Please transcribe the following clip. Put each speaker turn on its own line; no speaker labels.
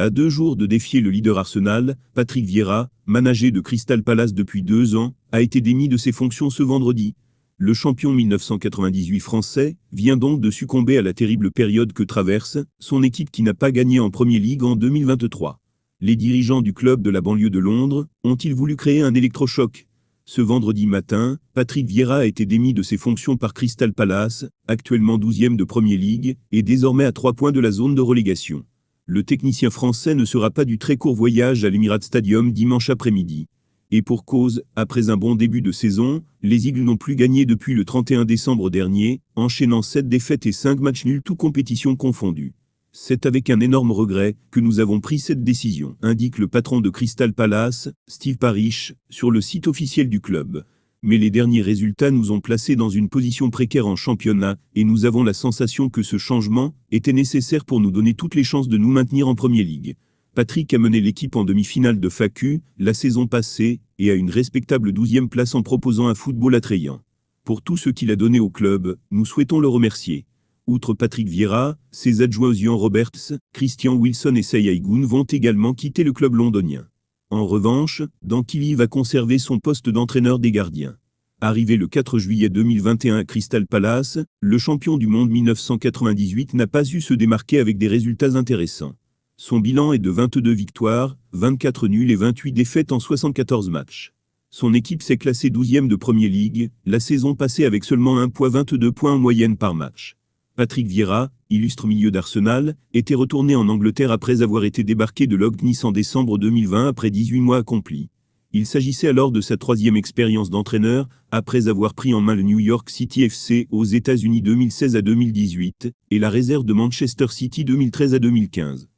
À deux jours de défier le leader Arsenal, Patrick Vieira, manager de Crystal Palace depuis deux ans, a été démis de ses fonctions ce vendredi. Le champion 1998 français vient donc de succomber à la terrible période que traverse son équipe qui n'a pas gagné en Premier League en 2023. Les dirigeants du club de la banlieue de Londres ont-ils voulu créer un électrochoc Ce vendredi matin, Patrick Vieira a été démis de ses fonctions par Crystal Palace, actuellement 12e de Premier League et désormais à trois points de la zone de relégation le technicien français ne sera pas du très court voyage à l'Emirat Stadium dimanche après-midi. Et pour cause, après un bon début de saison, les Eagles n'ont plus gagné depuis le 31 décembre dernier, enchaînant 7 défaites et 5 matchs nuls tout compétition confondues. C'est avec un énorme regret que nous avons pris cette décision, indique le patron de Crystal Palace, Steve Parish, sur le site officiel du club mais les derniers résultats nous ont placés dans une position précaire en championnat, et nous avons la sensation que ce changement était nécessaire pour nous donner toutes les chances de nous maintenir en Premier League. Patrick a mené l'équipe en demi-finale de FACU la saison passée et à une respectable 12e place en proposant un football attrayant. Pour tout ce qu'il a donné au club, nous souhaitons le remercier. Outre Patrick Vieira, ses adjoints Ian Roberts, Christian Wilson et Goun vont également quitter le club londonien. En revanche, Dantilly va conserver son poste d'entraîneur des gardiens. Arrivé le 4 juillet 2021 à Crystal Palace, le champion du monde 1998 n'a pas eu se démarquer avec des résultats intéressants. Son bilan est de 22 victoires, 24 nuls et 28 défaites en 74 matchs. Son équipe s'est classée 12e de Premier League, la saison passée avec seulement 1.22 points en moyenne par match. Patrick Vieira, illustre milieu d'Arsenal, était retourné en Angleterre après avoir été débarqué de l'OGNIS en décembre 2020 après 18 mois accomplis. Il s'agissait alors de sa troisième expérience d'entraîneur, après avoir pris en main le New York City FC aux États-Unis 2016 à 2018 et la réserve de Manchester City 2013 à 2015.